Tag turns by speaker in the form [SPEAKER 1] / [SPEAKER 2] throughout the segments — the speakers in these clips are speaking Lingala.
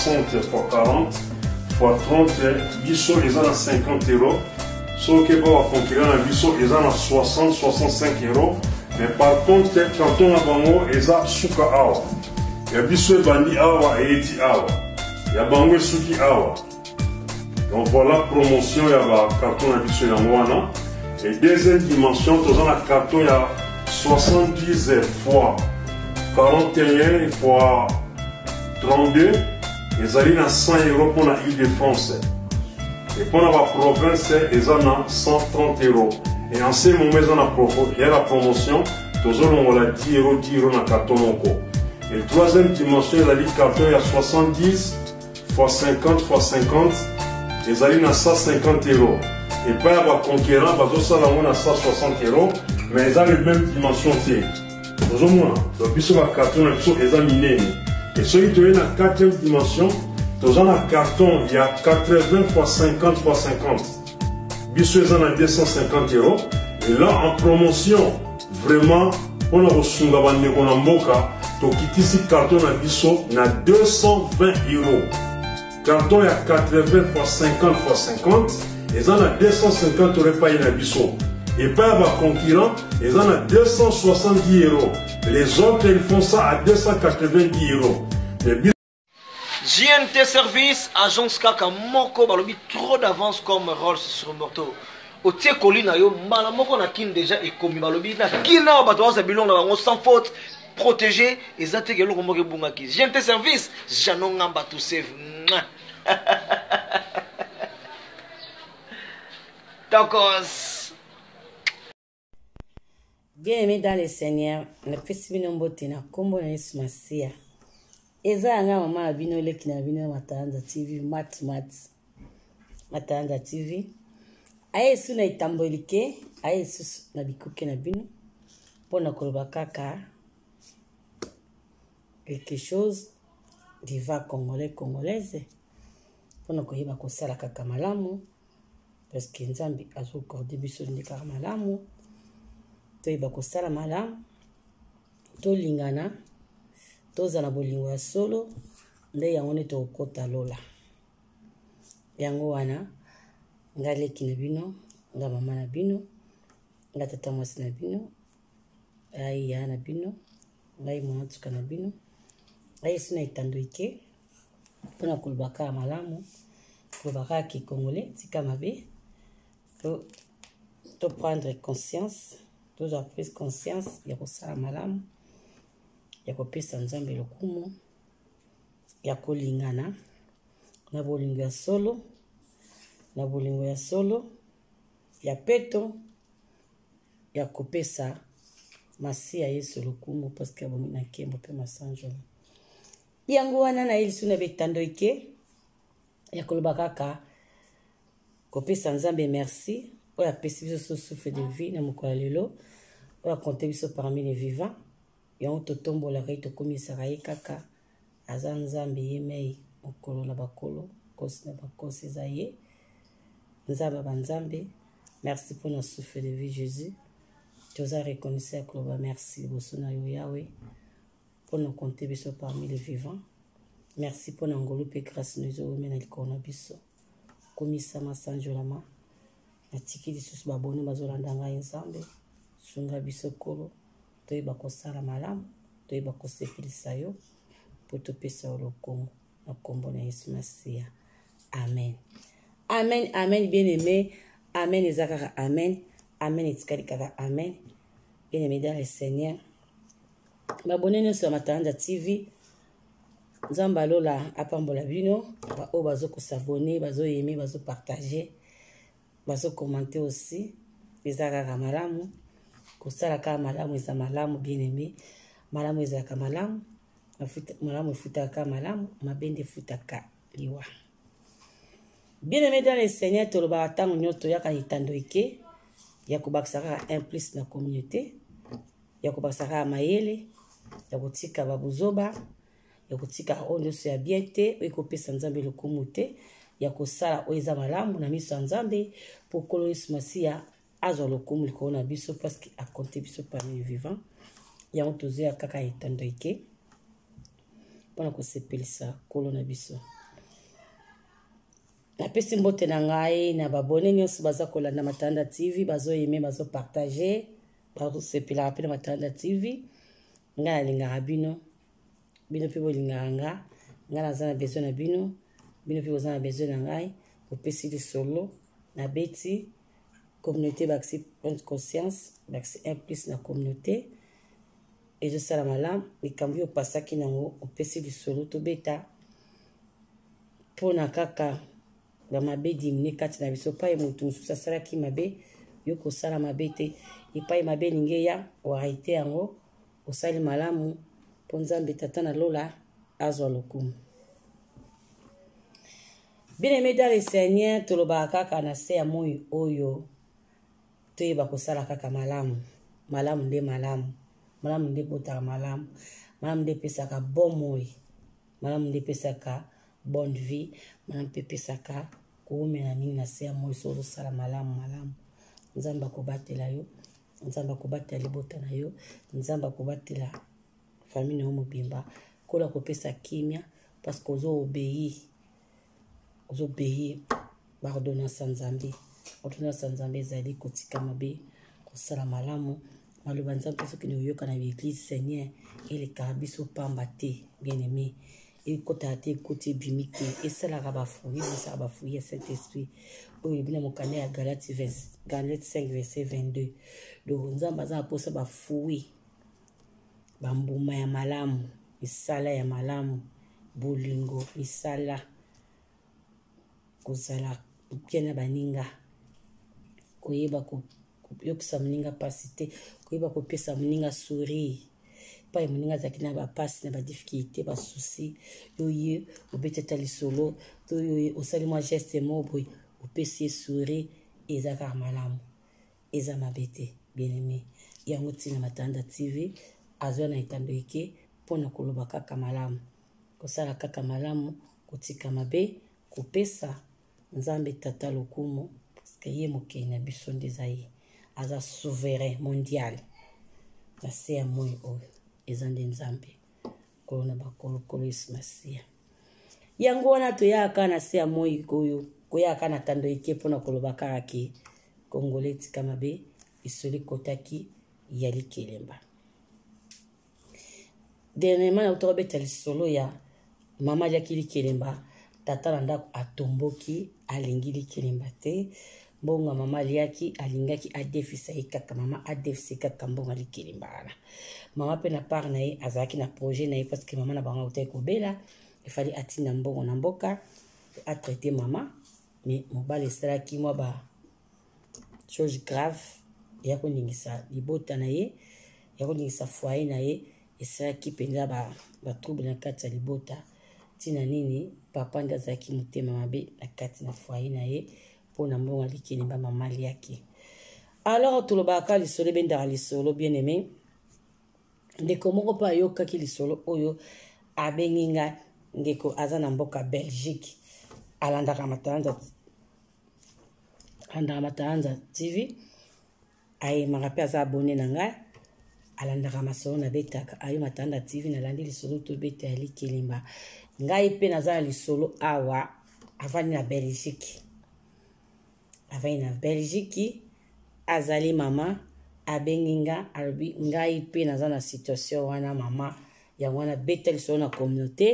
[SPEAKER 1] 60 x 40 x 30 biso 50 ont 50 que pour à bakontina na ils en ont 60 65 euros. mais par contre carton à bango ont suka awa ya biso ebandi awa Il y a bango esuki awa donc voilà promotion ya bacarton à biso yango wana et deuxième dimension as la carton a 70 fois 41 fois 32 ezali na 100 euro mpona ile de france e mpona baprovince eza na 130 euro e en ce moment eza ya na promotion tozolongola 10 euro 10 euro na karton moko e troisième dimension ezali karton ya 70 x 50 x 50 ezali na 150 euro epai ya baconquérant bazosala yango na 160 euro mais eza le même dimension te ozomona biso bakarton na biso eza minene Et ce qui est la quatrième dimension, as un carton, il y a 80 x 50 x 50. ils en a 250 euros. là, en promotion, vraiment, on a reçu un carton, a ici, carton à 220 euros. Carton, il 80 x 50 x 50. ils en ont 250 euros pas une bisso. Et pas un concurrent, ils en ont 270 euros. Les autres, ils font ça à 290 euros. JNT
[SPEAKER 2] Service, agence Kaka Moko, Balobi, trop d'avance comme Rolls sur moto au koli na yo mbala moko na kin déjà komi balobi na kine awa bato baza bilongo na bango sans faute protégé eza teke eloko moko ebungaki jnt service jano ngamba to save tokos bien aimé dans le seigneur napesi bino mbote na combo na yesu eza yanga mama ya bino eleki na bino ya matanza tv mat mat matanza tv aya esu na etamboli ke aya esusu na bikuke na bino mpona koloba kaka quelque chose diva congolais congolaise mpona koyeba kosala kaka malamu parceke nzambe azokorde biso nde kaka malamu toyeba kosala malamu tolingana tozala bolingo ya solo nde yango nde tokokota lola yango wana nga leki na bino nga mama na bino nga tata mwasi na bino ngai ya na bino ngai mwana tuka na bino ngai esi na etando eke mpona koloba kaka malamu koloba kaka kikongole tika mabe to prendre conscience tozwa prise conscience ya kosala malamu ya kopesa nzambe lokumu ya kolingana na bolingo ya solo na bolingo ya solo ya peto ya kopesa masi ya yesu lokumu parceke abomi na nkembo mpe masanjolo yango wana na ye lisu na betando eke ya koloba kaka kopesa nzambe merci oyo apesi biso so souffle de vie na mokolo ya lelo oyo akonte biso parmi les vivants yango totombolaka ye tokomisaka ye kaka aza nzambe ye mei mokolo na bakolo kosi na bakosi eza ye nzambe ya banzambe merci mpona souffle de vie jésus toza rekonise ya koloba merci liboso na yo yawe mpona konte biso parmi le vivant merci mpona ngolu mpe grâce na ezo ome na likolo na biso komisa masanjolama natiki lisusu babone bazolanda ngai nzambe sunga biso kolo toyeba kosala malamu toyeba kosepelisa yo mpo topesa yo lokongo na nkombo na yesu masiya amen amen amen bien aimé amen eza kaka amen amen etikali kaka amen bien aimé dans le seigneur babone nyonso ya matalanda tv nzambe alola apambola bino baoyo bazokosabone bazoyeme bazopartage bazokomante aussi eza kaka malamu kosala kaka malamu eza malamu bien aime malamu ezalaka malamu malamu efutaka malamu mabe nde efutaka liwa bien aime dans le seigneur tolobaka ntango nyonso toyaka etando eke ya kobakisa kaka implice na communauté ya kobakisa kaka mayele ya kotika babuzoba ya kotika oyo nyonso ya bien te oyo ekopesa nzambe lokumu te ya kosala oyo eza malamu na miso ya nzambe po kolo yesu masiya azwa lokumu likolo na biso parceke akonte biso parmi le vivant yango tozoya kaka etando eke mpona kosepelisa nkolo na biso napesi mbote na ngai na babone nyonso baza kolanda matanda tv bazoyeme bazopartage bazosepelaka mpe na matanda tv ngai nalingaka bino bino mpe bolingaka nga ngai naza na besoin na bino bino mpe boza na besoin na ngai bopesi lisolo na beti communauté bakisi prendre conscience bakisi implice na communauté ezosala malamu likambo oyo opasaki nango opesi lisolo tobeta mpona kaka bamabe dimine kati na biso epai motu mosusu asalaki mabe yo kosala mabe te epai mabe elingi eya oarite yango osali malamu mpo nzambe tata na lola azwa lokumu bien aimé dans le seigneur tolobaka kaka na se ya moi oyo toyeba kosala kaka malamu malamu nde malamu malamu nde ebotaka malamu malamu nde epesaka bon moi malamu nde epesaka bonne vie malamu mpe epesaka koumela nini na se ya moi so ozosala malamu malamu nzambe akobatela yo nzambe akobatela libota na yo nzambe akobatela famille na yo mobimba kola kopesa kimia parce que ozoobei ozoobei bardonance ya nzambe oto nyonso ya nzambe ezali kotika mabe kosala malamu maloba nzambe soki na oyoka na baeglise seigneur elekaka biso pamba te bien aimé ekotaka te ekoti ebimi te esalaka bafui ebisaka bafui ya saint esprit oyo ebi na mokanda ya galati 5 verset 22 donc nzambe aza aposa bafui bambuma ya malamu misala ya malamu bolingo misala kozala kopia na baninga koyeba koyokisa moninga mpasi te koyeba kopesa moninga sourire epai moninga azalaki na bapasi na badiffikulté basusi yo ye obeteta lisolo to yo ye osali mwa geste moko boye opesi ye sourire eza kaka malamu eza mabe te bien aimé yango ntina matanda tv azwa na etando eke mpona koloba kaka malamu kosala kaka malamu kotika mabe kopesa nzambe tata lokumu parceke ye mokei na biso nde eza ye aza souverain mondial na se ya moi oyo eza nde nzambe kolo na bakolokolo yesu masiya yango wana toyaka na se ya moi oyo koyaka na tando eke mpona koloba kaka ke kongole etika mabe esoli kotaki ya likelemba dernièrement na utoka beta lisolo ya mama aliaki likelemba tata na ndako atomboki alingi likelemba te mbongo mama aliaki alingaki adefisa ye kaka mama adefisa ye kaka mbongo alikelembaga na mama mpe na part na ye azalaki na projet na ye parceke mama na bango autaki kobela efali atinda mbongo na mboka atraite mama me mobali esalaki mwa ba chose grave ya koningisa libota na ye ya koningisa foyer na ye esalaki mpenza batrouble ba na kati ya libota ntina nini papa nde azalaki motema mabe na kati na foyer na ye mpona mbongo likilimba mama aliaki alors tolobaka lisolo ebendaka lisolo bien aime ndeko moko mpe ayokaki lisolo oyo abengi nga ndeko aza na mboka belgique alandaka matalanza alandaka matalanza tv ayemaka mpe aza abone na ngai alandaka masolo nabetaka ayo matanda tv nalandi lisolo tobeta ya likelemba ngai mpe naza na lisolo awa avandi na belgique avai na belgique azali mama abengi nga alobi ngai mpe naza na situation wana mama yango wana beteliso na communauté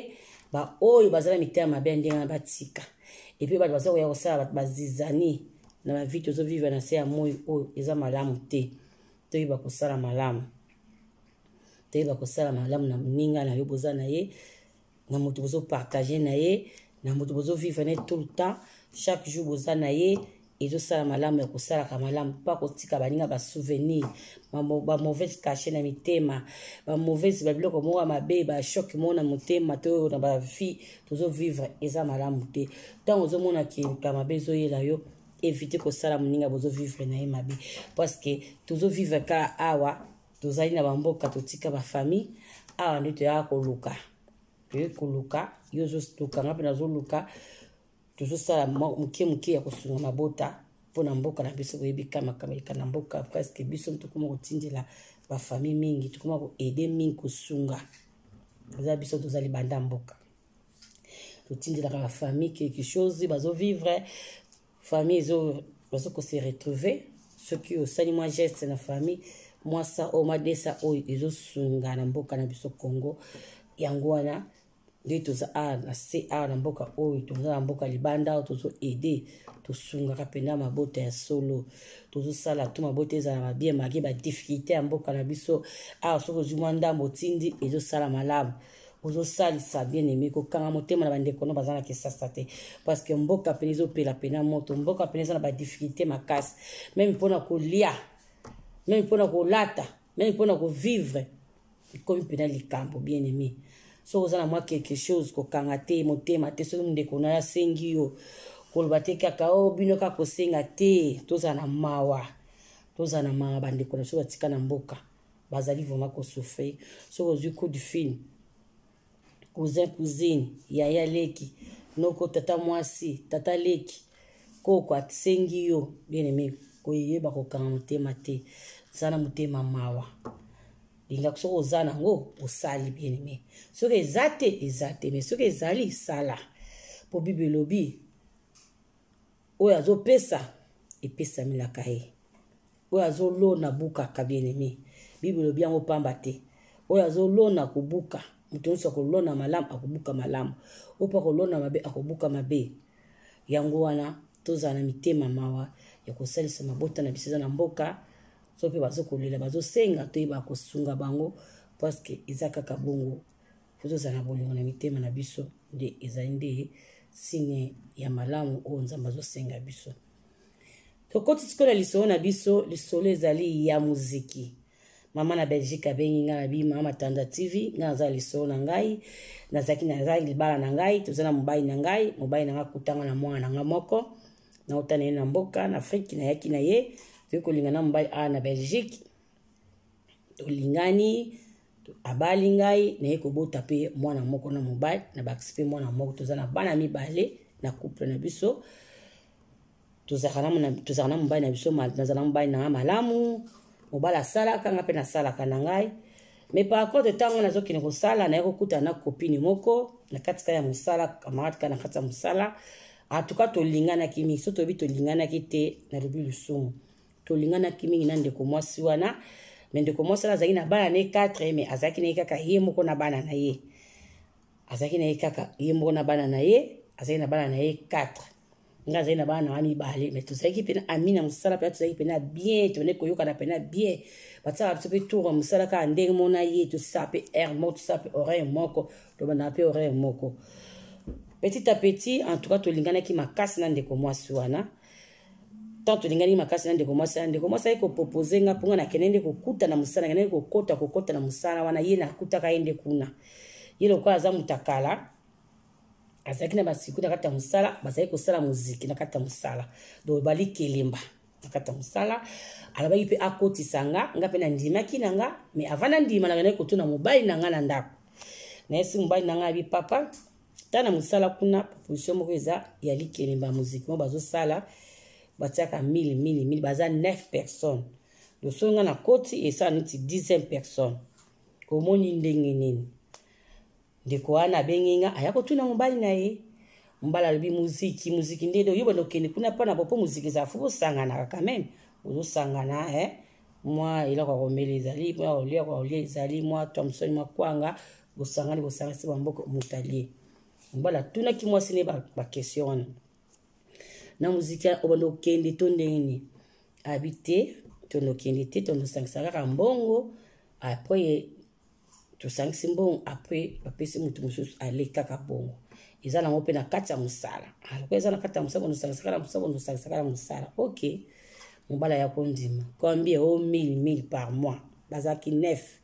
[SPEAKER 2] baoyo baza na mitema mabe ya ndenge na batika epui bato baza koya kosala bato bazizani na bavi tozovivre na se ya moi oyo eza malamu te toyeba kosala malamu toyeba kosala malamu na moninga na yo boza na ye na moto bozopartage na ye na moto bozovivre na ye tout le temps chaque jour boza na ye ezosala malamu ya kosalaka malamu mpa kotika baninga basouvenir bamauvaise kache na mitema bamauvaise babiloko moko ya mabe bashok moko na motema to na bavie tozovivre eza malamu te ntango ozomona kinka mabe ezoyela yo evite kosala moninga bozovivre na ye mabe parceke tozovivre ka awa tozali na bamboka totika bafamille awa nde toyaka koluka toye koluka yo ozolukanga mpe nazoluka tozosala moke moke ya kosunga mabota mpona mboka na biso koyebi kamakameka na mboka preske biso tokoma kotindela bafami mingi tokoma koede mingi kosunga eza biso toza libanda mboka totindelaka bafamille quelque chose bazovivre famille bazokose retrouve soki osali mwa geste na famille mwasa o oh, madesa oyo oh, ezosunga na mboka na biso congo yango wana nde toza awa na se awa na mboka oyo toza na mboka libanda oyo tozoede tosungaka mpenza mabota ya solo tozosala to mabota ezala mabie marie badiffikulté ya mboka na biso awa soki ozwi mwa ndambo otindi ezosala malamu ozosalisa bien aimé kokanga motema na bandeko no baza na kesasa te parceke mboka pene ezopela pena moto mboka pene eza na badiffikulté makasi meme mpona kolia meme mpona kolata meme mpona kovivre ekomi mpena likambo bien aimé soki oza na mwa quelque chose kokanga te motema te soki ndeko na yo asengi yo koloba te kaka o bino kaka kosenga te toza na mawa toza na mawa bandeko na biso batika na mboka bazali vraimen kosouffrir soki ozwi coup de fil cousin cousine yaya leki noko tata mwasi tata leki koko asengi yo bien aime koyeyeba kokanga motema te za na motema mawa lingaka soki oza nango osali bien aime soki eza te eza te me soki ezali sala mpo bible elobi oyo azopesa epesamelaka ye oyo azolona bukaka bien aime bible elobi yango pamba te oyo azolona kobuka moto nyonso akolona malamu akobuka malamu oyo mpo akolona mabe akobuka mabe yango wana tozala na mitema mawa ya kosalisa mabota na biso eza na mboka so mpe bazokolela bazosenga toyeba kosunga bango parceke eza kaka bongo po tozala na bolingo na mitema na biso nde ezali nde sine ya malamu oyo nzambe azosenga biso tokoti sikoyo na lisolo na biso lisolo ezali ya muziki mama na belgique abengi ngai na bimama matanda tv ngai naza lisolo na ngai nazalaki nazalaki libala na ngai toza na mobali na ngai mobali na ngai akutanga na mwana na ngai moko nautana ye na mboka na afrike nayaki na ye sio kulingana mbaye a na belgique tolingani abali ngai naye kobota mpe mwana moko na mobali na bakisi mpe mwana moko toza na bana mibale na couple na biso tozalaka na mobali na biso nazala mobali na nga malamu mobali asalaka nga mpe nasalaka na ngai me par contre ntango nazokende kosala naye kokuta na kopini moko na katika ya mosala camarade ka na kati ya mosala atuka tolinganaki mingi so toyebi tolinganaki te nalobi lisumu tolingana kimigi na ndeko mwasi wana me ndeko mwasi wana azalaki na bana na ye 4 me azalaki na ye kaka ye moko na bana na ye azalaki na ye kaka ye moko na bana na ye azalaki na bana na ye 4 nga azali na bana na mibale me tozalaki pena ami na mosala pena tozalaki pena bien tobene koyokana pena bien batisaka biso mpe tour mosala kaka ndenge mo na ye tosala mpe aire moko tosala mpe oreille moko tobandaka mpe oreille moko petit a petit en tout cas tolinganaki makasi na ndeko mwasi wana tan tolingani makasi na ndeko mwasi na ndeko mwasi aye kopropose nga mpo nga nakende nde kokuta na mosala nakende kokota kokota na mosala wana ye nakutaka ye nde kuna ye lokola aza moto akala azalaki na basiku na kati ya mosala bazalaki kosala moziki na kati ya mosala donc bali kelemba na kati ya mosala alobaki mpe akotisa nga nga mpe nandimaki na nga me avant nandima nakendaki kotuna mobali na nga na ndako nayesi mobali na nga yabi papa ta na mosala kuna proposition moko eza ya likelemba moziki mo bazosala batiaka mili mili mili baza 9 personne liboso nga na koti esa neti 10 personne omoni ndenge nini ndeko wana abengi nga aya kotuna mobali na ye mobali alobi muziki muziki nde oyebana okende kuna mpona bo mpo muziki ezala fo bosanganaka quand même ozosangana eh? mwa eloko ya komela ezali mwa kolia kolia ezali mwa tomsoni mwa kwanga bosangani bosangani se bamboka motalie mobali atunaki mwasi ne bakestion wana namuziki obanda okende to ndenge nini abi te tondokende te tondosangisa kaka mbongo apres tosangisi mbongo apres bapesi motu mosusu ale kaka bongo eza nango mpe na kati ya mosala aloko eza na kati ya mosala bondosangisaka na mosala bondosangisaka na mosala ok mobala ya kondima combien o 1000 par mois bazalaki nef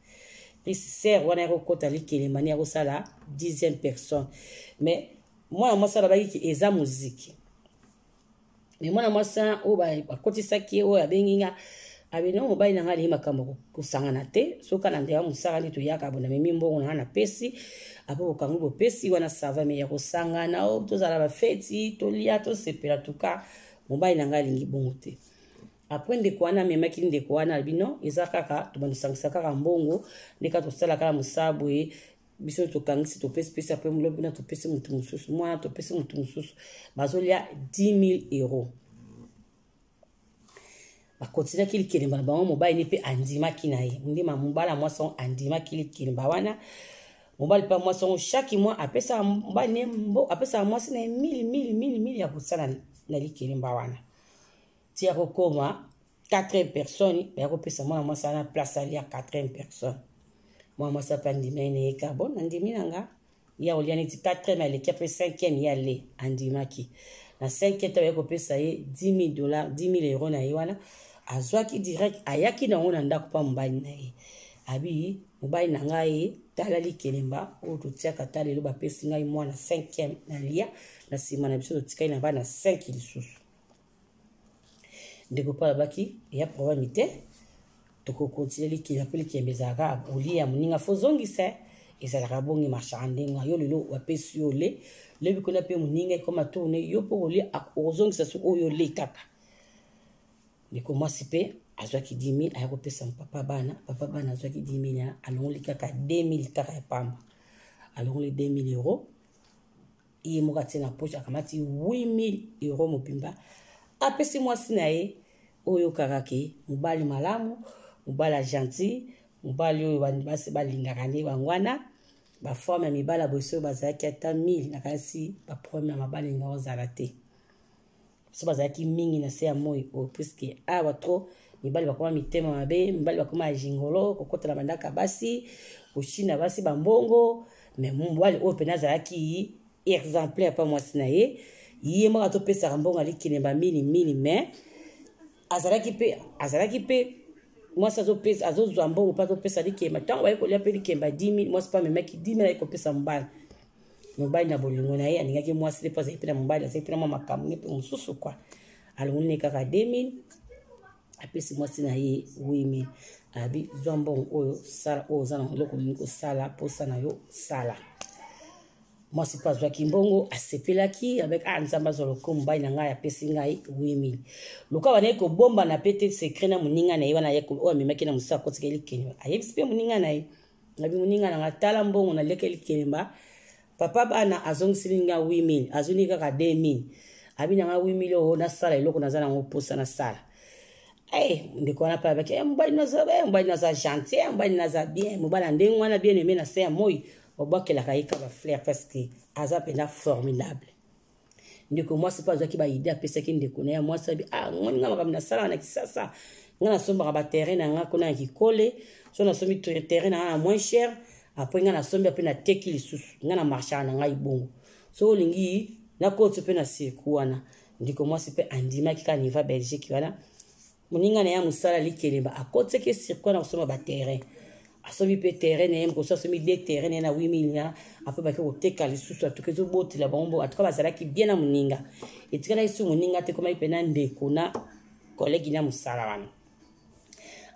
[SPEAKER 2] risere wana yakokɔta likelema ni yakosala 10e personne mais mwana mwasi alobaki eza moziki me mwana mwasi oyo bakotisaki ye oyo abengi nga abe na mobali oh, na nga alei makambo kosangana te soka na ndeya mosala nde toyaka abona memi mbongo na nga na pesi apo bokangi bopesi wana sava me ya kosangana o tozala bafeti tolia tosepela tuka mobali na nga alingi bongo te apres ndeko wana amemaki ndeko wana alobi non eza kaka tobandisangisa kaka mbongo ndeka tosala kaka mosala boye biso tokangisi topesipesi apres lobi na topesi motu mosusu mwana topesi motu mosusu bazolia 10 000 euro bakontinaki likelemba na bango mobali ne mpe andimaki na ye ndima mobala mwasi ango andimaki likelemba wana mobali mpa mwasi ango chaque mois apesaka mobali ne apesaka mwasi na ye mille mille mille mille ya kosala na likelemba wana ti ya kokoma 4 personne ya kopesa mwana mwasi wana place alia 4 personne mwa mwasapa andimi aine ye carbone andimi nanga ya kolia neti quatrième aleki ape cinquième ye ale ah andimaki na cinquième taoya kopesa ye 10 dollars 10 euro na ye wana azwaki direct ayaki nango na ndako mpa mobali na ye abi mobali na ngai ye tala likelemba oyo totiaka ta lelo bapesi ngai mwana cinquième nalia na nsima na biso totikai na bana 5 lisusu ndeko mpo alobaki eya probleme te tokokontinue likimia mpe likemba ezalaka ya kolia moninga fo ozongisa ezalaka bongi marchandinga yo lelo bapesi yo le lebi kuna mpe moninga ekoma tourne yo mpo kolia ozongisa so oyo le kaka ndeko mwasi mpe azwaki 10 000 aya kopesa papa bana papa bana azwaki 10 000 ya alongoli kaka 2 000 kaka ya pamba alongoli 2 000 euro ye moko atie na poche akamati 8 000 euro mopimba apesi mwasi na ye oyo kaka ke mobali malamu mobali ya gentil mobali oyo basi balingaka nde bango wana baforme ya mibali ya boso oyo bazalaki ata mile nakasi baprobleme ya mabali elinga ozala te biso bazalaki mingi na se ya moi oyo puiske awa tro mibali bakoma mitema mabe mibali bakoma ya jingolo kokotela bandaka basi koshina basi bambongo me mobali oyo pene azalaki exemplaire mpa mwasi na ye ye moko atopesaka mbongo alikene ba minimini me azalaki mpe azalaki mpe mwasi azopesa azozwa mbongo mpe azopesa likemba ntango baye kolia mpe likemba dimi mwasi mpe amemaki dimi naye kopesa mobali mobali na bolingo na ye alingaki mwasi te mpo azali mpe na mobali azali mpe na mwa makambo ne mpe mosusu kua alongoli ne kaka 2000 apesi mwasi na ye 8000 abi zwa mbongo oyo sala oyo oza na eloko olingi kosala mposa na yo sala mwasi mpo azwaki mbongo asepelaki avec ah nzambe azwa loko mobali na ngai apesi ngai 8000 luka wana ye kobombana mpe te sekret na moninga na ye wana oyo amemaki na mosala kotikeli kenemba ayebisi mpe moninga na ye nabi moninga na ngai tala mbongo nalekeli kenemba papa bana azongiseli nga 8000 azoni kaka 2000 abi na nga 8000 oyo nasala eloko naza nango mposa nasala Hey, eh, ndeko wana mpe abaki hey, eh, mobali naza hey, eh, mobali naza gentil mobali naza bien mobali na ndenge wana bien aime na se ya moi obwakelaka ye kaka flair parceke aza mpenza formidable ndeko mwasi mpo azwaki baide apesaki ndeko na ye mwasi abi ngoni ah, nga makambo nasalaka na kisasa nga nasombaka baterrain na nga kuna ya kikole so nasombi terrain na nga na moins cher apres nga nasombi ape nateki lisusu nga na marchaka na ngai bongo so olingi nakoti mpe na sirku wana ndeko mwasi mpe andimaki kaka niva belgique wana moninga na ye mosala likelemba akotisaki sirku wana kosomba baterrain asomi mpe terrain na ye mokosi asomi de terrain na ye na 8 million ape bake koteka lisusu atuki ezobotela bango atuka bazalaki bien na moninga etikala esi moninga te komaki mpe na ndeko na kolegi na mosala wana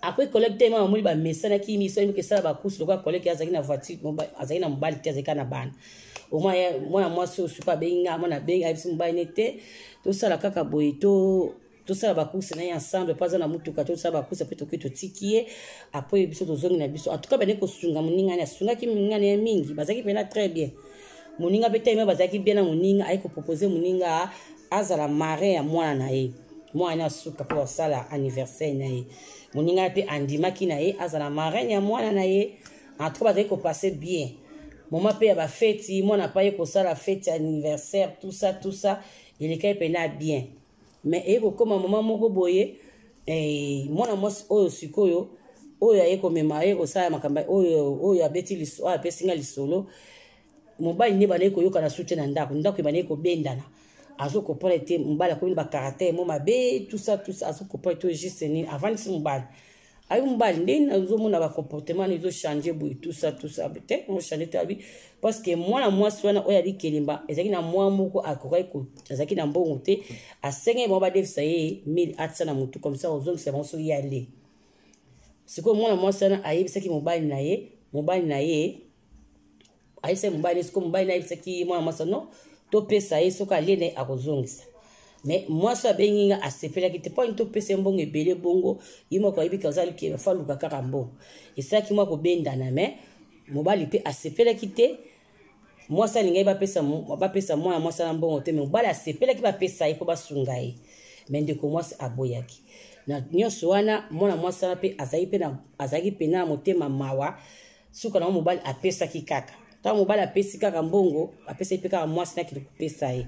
[SPEAKER 2] apres kolege te ma bamoni bamesanaki miso mike esala bakusi lokola kolege azalaki na voiture azalaki na mobali te azalaki na bana omwa mwana mwasi osuka abengi nga mwana abengi ayebisi mobali ne te tosala kaka boye to tosala bakuse na ye ensemble mpo aza na motuka tosala bakuse mpe tokoki totiki ye apo ye biso tozongi na biso antuka bandeki kosunga moningani asungaki moningani ya mingi bazalaki mpena très bien moninga mpe taime bazalaki bien na moninga aye kopropose moninga azala marin ya mwana na ye mwana asuka mpo basala anniversaire na ye moninga mpe andimaki na ye azala marin ya mwana na ye antuka bazalaki kopasse bien moma mpe ya bafeti mwana pa ye kosala fete anniversaire tout ça tout ça eleka ye mpena bien me eye kokóma moma moko boye eh, mwana mwasi oyo sikoyo oyo aye komema aye kosala makambo oyo abeti oyo apesinga lisolo mobali nde banaye koyokana su te na ndako ndako banaye kobendana azokopona ete mobali akomi na bakaraktere mo mabe tusa tusa azokopona ete oyo juste nini avandisi mobali ayi mobali nde nazomona bacomportement na ezochange boye tusa tusa te ochange te abi parceke mwana mwasi wana oyo ali kelemba ezalaki na mwa moko akokaki azalaki na mbongo te asengeli bango badefisa ye mil atisa na motu komisa ozongisa bango so ya le sikoyo mwana mwasi wana ayebisaki mobali na ye mobali na ye ayebisaki mobali na ye sikoyo mobali na ye ayebisaki mwana mwasi no topesa ye soki alie na ye akozongisa me mwasi abengi nga asepelaki te mponi topesa mbongo ebele bongo ye moko ayebi kaza likeba fa luka kaka mbongo esalaki mwa kobendana me mobali mpe asepelaki te mwasi alingai bapesa mwana mwasi na mbongo te me mobali asepelaki bapesa ye mpo basunga ye me ndeko mwasi aboyaki na nyonso wana mwana mwasi wana mpe azalaki pena na motema mawa suka nango mobali apesaki kaka ntango mobali apesi kaka mbongo apesaki mpe kaka mwasi nakende kopesa ye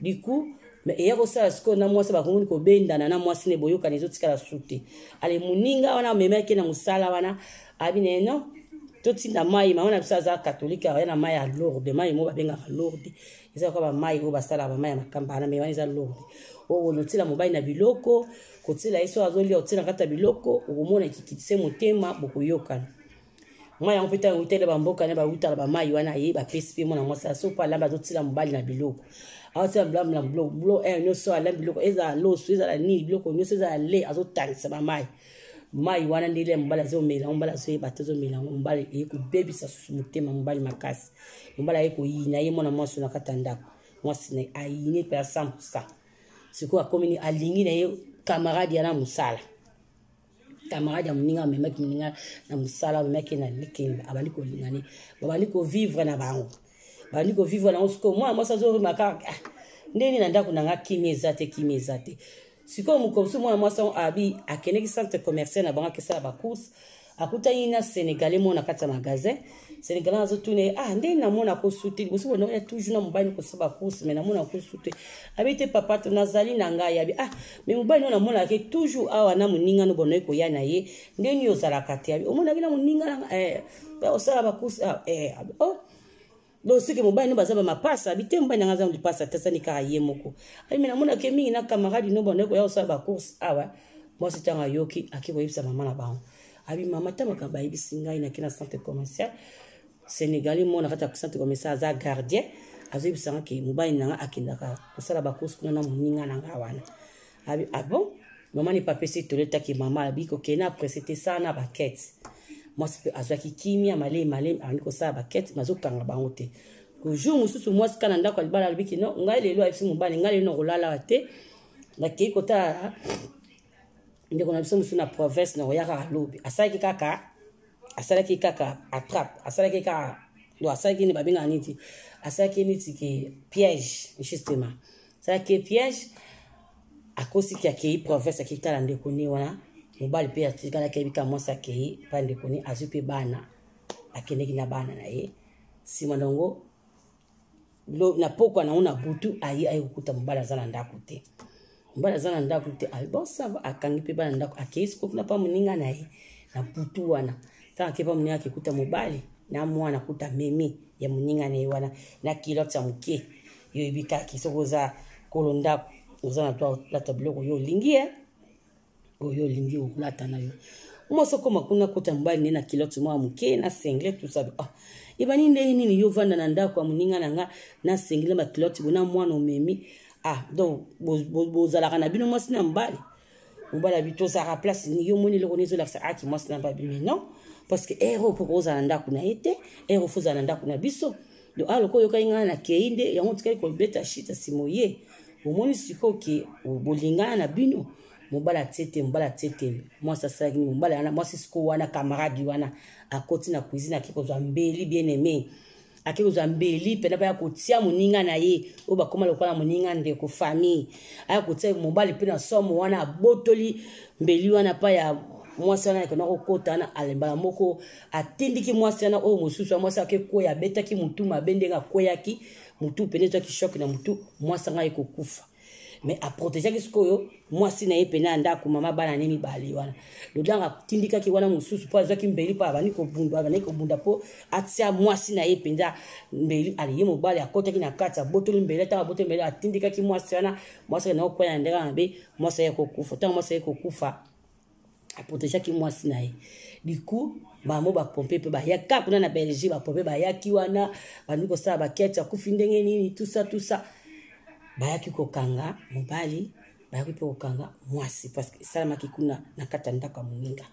[SPEAKER 2] du coup me eya kosala sikoyo na mwasi bakomi kobendana na mwasi ne boyokani ezotikala su te ale moninga wana amemaki na mosala wana abi na non totinda mai mama na biso aza katolike aya na mai ya lourde mai moo babengaka lourde eza kaka bamai oyo basalaka bamai ya makamba wana me wana eza lourde oyo otila mobali na biloko kotila ye so azolia otila kati ya biloko okomona ekikitise motema bokoyokana mai yango mpe ntango itele bambokana bawutala bamai wana ye bapesi mpe mwana mwasi asopo alamba azotila mobali na biloko ha o se ka bila milankolo nyonso alan biloko ezala loso ezala nini biloko nyonso ezala le azotangisa bamai mai wana nde ile mobali azomela mobali azoyeba te azomela ngo mobali eye kobebisa susu motema mobali makasi mobali aye koyina ye mwana mwasi na kati ya ndako mwasi na ye ayini mpe asan pusa sikoyo akomini alingi na ye kamaradi yana mosala kamarade ya moninga amemaki moninga na mosala amemaki na likemba abandi kolingani babandi kovivre na bango bandi kovivre nango sikoyo mwana mwasi azorima kaka ah, ndeni na ndako nanga kimia eza te kimia eza te sikoyo mokomsu mwana mwasi ango abi akendeki centre commercial na bango akesala bacourse akutani na sénégalais mo na kati ya magasin sénégalais azotuna ye ah ndenge namona akosu te liboso bona oya toujours na mobali kosa bacourse mai namona akosu te abi te papa to nazali na ngai abi ah me mobali no namonaki toujours awa na moninga no bona oye koya na ye ndeni ozalaka te abi omonaki na moninga eh, osala bacourse ah, eh, oh donc soki mobali no baza bamapasa bite mobali nanga aza lipasa atasani kaka ye moko ayime namonake mingi na camarade no bando koya kosala bacourse awa mwasi ntango ayoki ake koyebisa mama na bango abi mama ta makambo bayebisi ngai nake na centre commercial sénégali mo na kati ya centre commercial aza gardien azoyebisa nga ke mobali nanga akendaka kosala bacourse kuna na moninga na nga wana abi abon mama ne papesi toletaki mama abi kokende aprese te sala na bakete mwasi mpe azwaki kimia malei malei alingi kosala bakete nazokanga bango te kojour mosusu mwasi ka na ndako ya libala alobiki no ngai lelo ayebisi mobali ngai lelo nakolalawa te nakei kotala ah, ah. ndeko na biso mosusu na province nakoyaka alobi asalaki kaka asalaki kaka atrape asalaki kaka do asalaki ni babengaka niti asalaki niti ke piège justement asalaki piège akosiki akei province akei tala ndeko ne wana mobali mpe atikalaki yebika mwasi akei mpa ndekoni azwi mpe bana akendeki na bana na ye nsima nango na pokwa nango na butu aye aye kokuta mobali aza na ndako te mobali aza na ndako te aye ah, bosava akangi mpe bana ndako akei sikokuna mpa moninga na ye na butu wana ntango ake mpa moninga akekuta mobali na mwana kuta memi ya moninga na ye wana na kilote ya moke yo yebikaki soki oza kolo ndako oza na to lata biloko yo olingi ye eh. oyo olingi kolata na yo mwa soko makuna kota mbali ne na kiloti mwa moke na sengle tusabe ah ebani nde nini yo vanda na ndako ya moninga na nga na sengle bakiloti bo na mwana omemi ah donc bozalaka na bino mwasi na mbali mobali abi tozalaka place ni yo moni eloko nezolakisa aki ah, mwasi na babi mai non parce que ere opoka ozala na ndako na ye te ere ofozala na ndako na biso donc aloko ah, oyokai ngai na kei nde yango tikali kobeta shita simoye omoni sikoyo ke bolingana na bino mobali atie te mobali atie te mwasi asalaki nini mobali wana mwasi siko wana kamaradi wana akoti na cuisine akei kozwa mbeli bien aime akei kozwa mbeli mpena mpe aya kotia moninga na ye oyo bakóma lokola moninga ndeko famille aya kotia mobali mpe na somo wana abotoli mbeli wana mpa ya mwasi wana akenda kokota wana alembala moko atindiki mwasi wana oyo mosusu ya mwasi akekwea abetaki motu mabe ndenge akweyaki motu pene ezwaki shok na motu mwasi anga ye kokufa me aprotegeaki sikoy oyo mwasi na ye pene ya ndako mama bana ne mibale wana lodlang atindikaki wana mosusu mpo azwaki mbeli mpo abandi kobunda abandaki kobunda mpo atia mwasi na ye mpenza mbeli aliye mobali akotaki na kati abotoli mbeli ntango abotoli mbeli atindikaki mwasi wana mwasi akendaki kokwaya na ndenge mabe mwasi aye kokufa ntango mwasi aye kokufa aprotegeaki mwasi na ye liku bamo bapompe mpe bayaka kuna na belgique bapompe bayaki wana bandiki kosala bakete akufi ndenge nini tusa tusa bayaki kokanga mobali bayaki mpe kokanga mwasi parceke esalamaki kuna na kati ya ndako ya moninga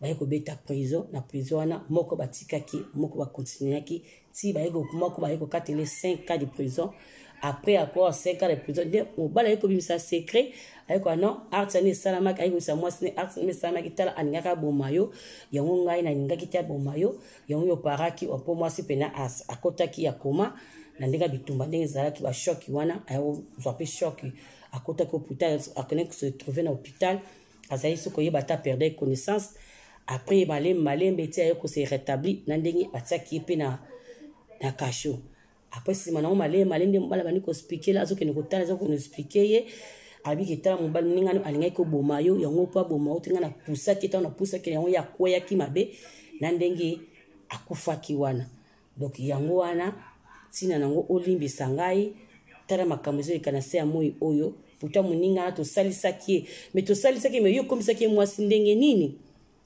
[SPEAKER 2] baye kobeta prison na prison wana moko batikaki moko bakontinuaki ti moko baye kokatele 5 cas de prison après encore 5 ans de prison nde mobali aye kobimisa secret aye koa non arte ani esalamaki aye kobimisa mwasi ne arte ani esalamaki tala aningaka boma yo yango ngai naningaki te aboma yo yango yo paraki apo mwasi pene akotaki ya koma na ndenge bitumba ndenge ezalaki bashoki wana ayozwa mpe shoki akotaki hôpital akonaki se trouve na hôpital azali so koyeba ta perde connaissance après malembe malembe ti aye kose rétabli na ndenge batiaki ye mpe na, na kasho après nsima nango malembe malembe nde mobali abandi koexplike le azokende kotala azokende explike ye abiki tala mobali ningani alingaki koboma yo yango mpo aboma yo te ngai napusaki ntango napusaki yango ye akweyaki mabe na ndenge akufaki wana donc yango wana ntina nango olimbisa ngai tala makambo ezoleka na se ya moi oyo pourtant moninga na tosalisaki ye me tosalisaki ye me yo okomisaki ye mwasi ndenge nini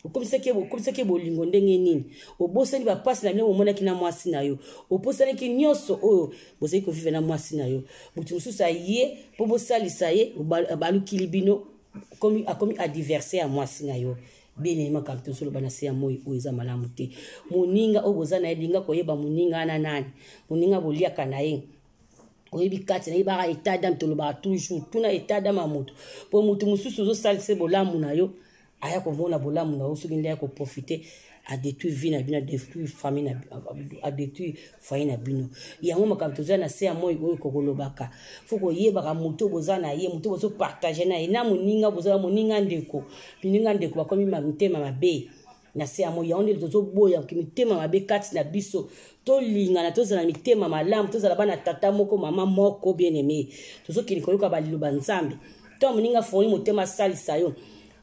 [SPEAKER 2] okomisaki ye bolingo ndenge nini obosani bapasi na biloko omonaki na mwasi na yo oposanaki nyonso oyo bozali kovive na mwasi na yo motu mosusu aye mpo bosalisa ye abalukili bino akomi adiverse ya mwasi na yo bene ye makambi tozoloba na se ya moi oyo eza malamu te moninga oyo boza na ye linga koyeba moninga wana nani moninga boliaka na ye oyebi kati na ye baka etat dame tolobaka toujours tuna etat dame ya moto mpo motu mosusu ozosalisa bolamu na yo aya komona bolamu na yo soki nde ya koprofite a détruit vie na bino a détruit famille na a détruit foyer na bino yango makambo toza na se ya moi oyo kokolobaka fo koyebaka moto boza na ye moto bozopartage na ye na moninga bozala moninga ndeko moninga ndeko bakomi mitema mabe na se ya moi yango nde tozoboya mitema mabe kati na biso tolingana tozala na mitema malamu tozala bana tata moko mama moko bien aime tozokende koyoka baliloba nzambe to moninga foni motema asalisa yo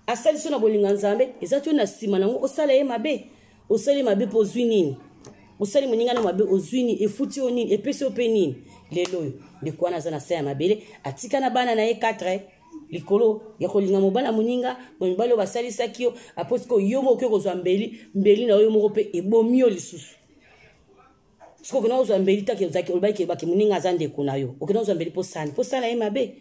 [SPEAKER 2] asali so na bolinga nzambe eza ti oyo na nsima nango osala ye mabe osala ye mabe mpo ozwi nini osali moninga na mabe ozwi nini efuti yo nini epesi yo mpe nini lelo oyo ndeko wana aza na se ya mabele atika na bana na ye 4 eh. likolo ya kolinga mobala moninga mobali oyo basalisaki yo apo sikoyo yo moko okoki kozwa mbeli mbeli na yo moko mpe ebomi yo lisusu soki okenda kozwa mbeli taki olobaki ebaki moninga aza ndeko na yo okenda kozwa mbeli mpo sani mpo sala ye mabe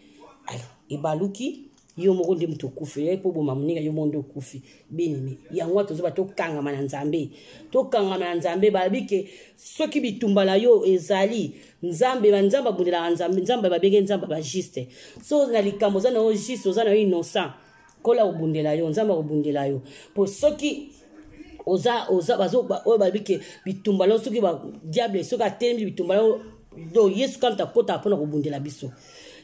[SPEAKER 2] ebaluki yo moko nde moto okufi yo mpo boma moninga yo moko nde okufi benemi yango wana tozoba tokangama na nzambe tokangama na nzambe balobi ke soki bitumbala yo ezali nzambe banzambe abundelaka nzambe nzambe babenge nzambe bajuste so na likambo oza na yo juste oza na yo innocent kola kobundela yo nzambe akobundela yo mpo soki oza oza oyo balobi ke bitumbala yo soki badiable soki atelemi bitumbala yo yesu kamta akota mpona kobundela biso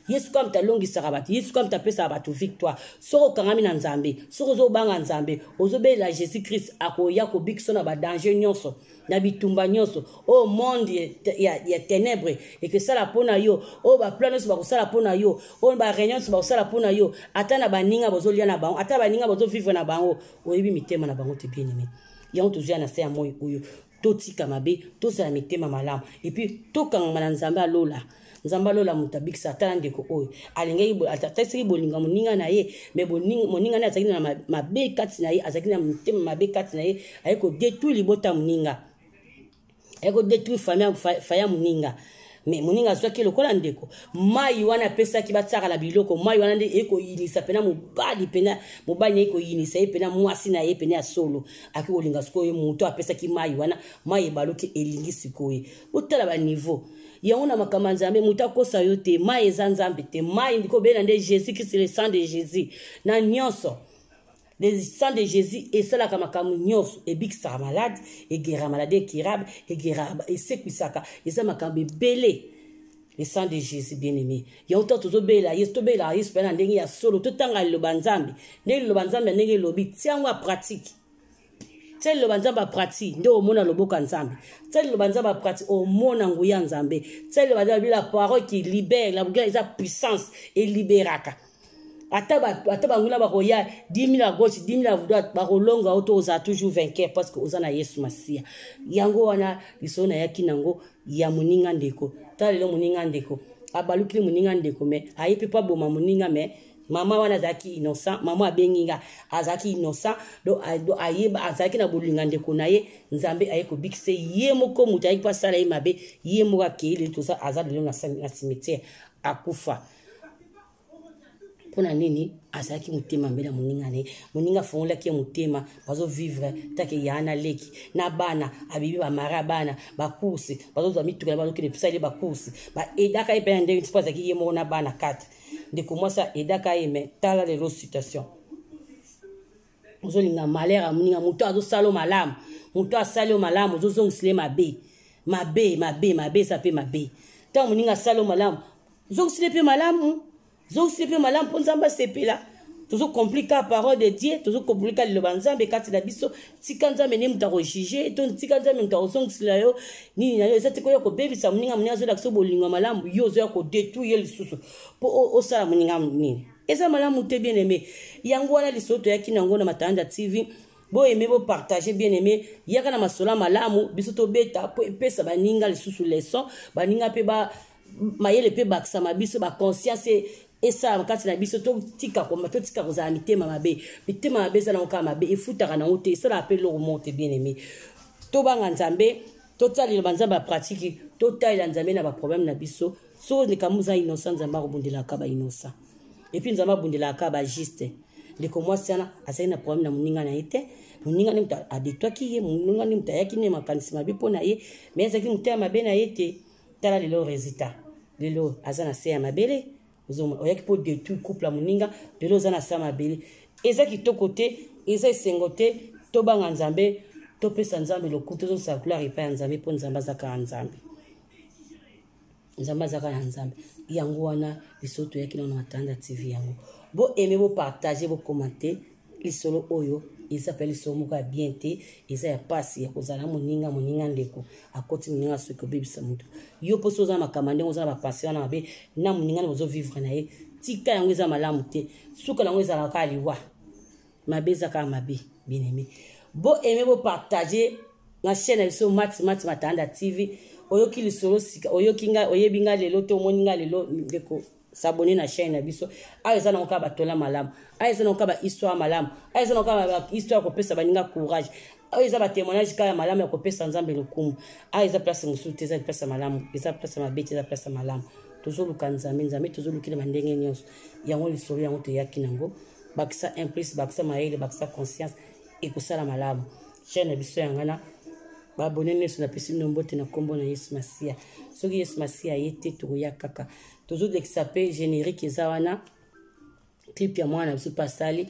[SPEAKER 2] yesu ka mita alongisaka bato yesu ka mita apesaka bato victoire soki okangami na nzambe soki ozobanga nzambe ozobelela jésus krist akoya kobikiso na badanger nyonso na bitumba nyonso oyo monde ya, ya ténèbre ekosala mpona yo oyo baplan nyonso bakosala mpona yo oyo bareunion nyonso bakosala mpona yo ata na baninga bozolia na bango ata baninga bozovivre na bango oyebi mitema na bango te bien aimé yango tozoya na se ya moi oyo totika mabe tozala mitema malamu epuis tokangama na nzambe alola nzambe alolamuta bikisa atala ndeko oyo alingaki atakisaki bolinga moninga na ye me moninga naye azalaki na mabe kati na ye azalaki na motema mabe kati na ye aye kodetui libota moninga aye kodetui faya ya moninga me moninga azwaki lokola ndeko mai wana apesaki batakala biloko mai wana nde ekoyinisa pena mobali pena mobali na ye ekoyinisa ye pena mwasi na ye pene ya solo aki kolinga sikoyo moto apesaki mai wana mai ebaloki elingi sikoyo botala baniveau yango na makambo ya nzambe moto akosa yo te mai eza nzambe te mai kobena nde jésus kristu le sang de jésus na nyonso le sang de jésus esalaka makambo nyonso ebikisaka malade egera malade ekirable egera esekwisaka eza makambo ebele le sang de jésus bien aimé yango ntango tozobelela yesu tobelelaka yesu mpena na ndenge ya solo totanga liloba nzambe ndenge liloba nzambe ya ndenge elobi tiango ya pratike ti liloba nzambe aprati nde omona loboka nzambe ti liloba nzambe aprati omona nguya nzambe ti liloba nzambe bi la parole qui libere la bouga eza puissance eliberaka ata banguna bakoya 10 000 à gauche 10 000 à droite bakolonga oto ozala toujours vainqueur parce que oza na yesu masiya yango wana lisolo nayaki nango ya moninga ndeko tala lelo moninga ndeko abalukili moninga ndeko me ayebi mpo aboma moninga mais mama wana azalaki innocent mama abengi nga azalaki innocent do ayeba azalaki na bolinga ndeko na ye nzambe aye kobikisa ye moko moto ayaki mpo asala ye mabe ye moko akei lelo toza aza lelo na cimetière akufa mpona nini azalaki motema mbela moninga na ye moninga afongolaki ye motema bazovivre take ya na leki na bana abibi bamara bana bakurse bazozwa mituka na bazokende pisali ye bakurse baedaka ye mpe na ndenge mpo azalaki ye moko na bana 4 ndeko mwasi aedaka ye me tala lelo situation ozolinga malere amoninga moto azosala o malamu moto asali o malamu ozozongisela ye mabe mabe mabe mabe eza mpe mabe ntango moninga asali o malamu zongisile mpe malamu zongisile mpe malamu mpo nzambe asepela tozokomplike parole de dieu tozokomplike liloba nzambe kati na biso tika nzambe nde moto akojuge to tika nzambe moto akozongisela yo nini na yo eza te koya kobebisa moninga monini azolakisa bolingo malamu yo ozoya kodetruye lisusu mpo osala moninga monini eza malamu te bien aimé yango wana lisolo toyaki na yango na matanda tv boyeme bopartage bien aimé yaka na masolo ya malamu biso tobeta po epesa baninga lisusu leson baninga mpe ba mayele mpe bakisama biso baconscience esala makati na biso totika koma totika kozala mitema mabe mitema mabe ezala ngo kaka mabe efutaka nango te esalaka mpe loko moko te bien aimé tobanga nzambe totalela banzambe ya pratike totalela nzambe na baproblème na biso so likambo oza innocent nzambe akobundelaka bainnocent epuis nzambe abundelaka bajuste ndeko mwasi wana azali na problème na moninga na ye te moninga ne moto adetwaki ye moninga ne moto ayaki ne makanisi mabe mpo na ye me azalaki motema mabe na ye te tala lelo résultat lelo aza na se ya mabele oyaki mpo détruire couple ya moninga lelo oza na se mabele eza kitoko te eza esengo te tobanga nzambe topesa nzambe lokutu tozosala gloire epai ya nzambe mpo nzambe aza kaka nzambe nzambe aza kaka na nzambe yango wana biso toyaki nano matanda tv yango bo aime bopartage bokomante lisolo oyo eza pe liso moko ya bien te eza ya pasi ya kozala na moninga moninga ndeko akoti moninga soki obebisa motu yo mposi oza na makambo ndenge oza na bapasi wana mabe na moninga ndeko ozovivre na ye tika yango eza malamu te sukala yango ezalaka liwa mabe ezaka mabe bien-aimé boaime bopartage na chaîne na biso matimati matanda tv oyoki lisolo sika oyoki nga oyebi nga lelo te omoni nga lelo ndeko s'abonner na chaîne na biso ayo eza nango kaka batola malamu ayo eza nango kaka bahistware malamu ayo eza nango kaka bahistware kopesa baninga courage oyo eza batémoignage kaka ya malamu ya kopesa nzambe lokumu ayo eza place mosusu te eza place ya malamu eza place ya mabe te eza place ya malamu tozoluka nzambe nzambe tozolukile bandenge nyonso yango lisolo yango toyaki nango bakisa implice bakisa mayele bakisa conscience ekosala malamu chaîne na biso yangana babone nyonso napesi bino mbote na nkombo na yesu masiya soki yesu masiya ye te tokoya kaka tozolekisa mpe générique eza wana clip ya mwana na biso mpe asali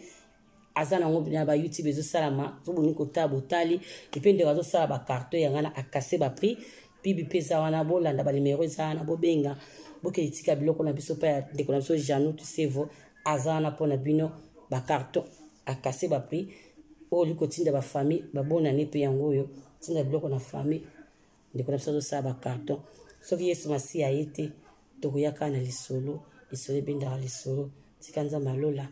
[SPEAKER 2] aza nango na bayoutube ezosalama tobongi kotala botali epe ndeko azosala bacarton yanga na akase baprix bibi mpe eza wana bolanda banimero eza wana bobenga bokende tika biloko na biso mpe ya ndeko na biso jano tusevo aza wana mpona bino bacarton akase baprix oyo oli kotinda bafamille babonani mpe yango oyo tinda biloko na famille ndeko na biso azosala bacarton soki yesu masiya ye te tokoya kaka na lisolo lisolo ebendaka lisolo tika nzambe alola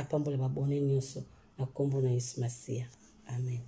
[SPEAKER 2] apambola babone nyonso na nkombo na yesu masiya amen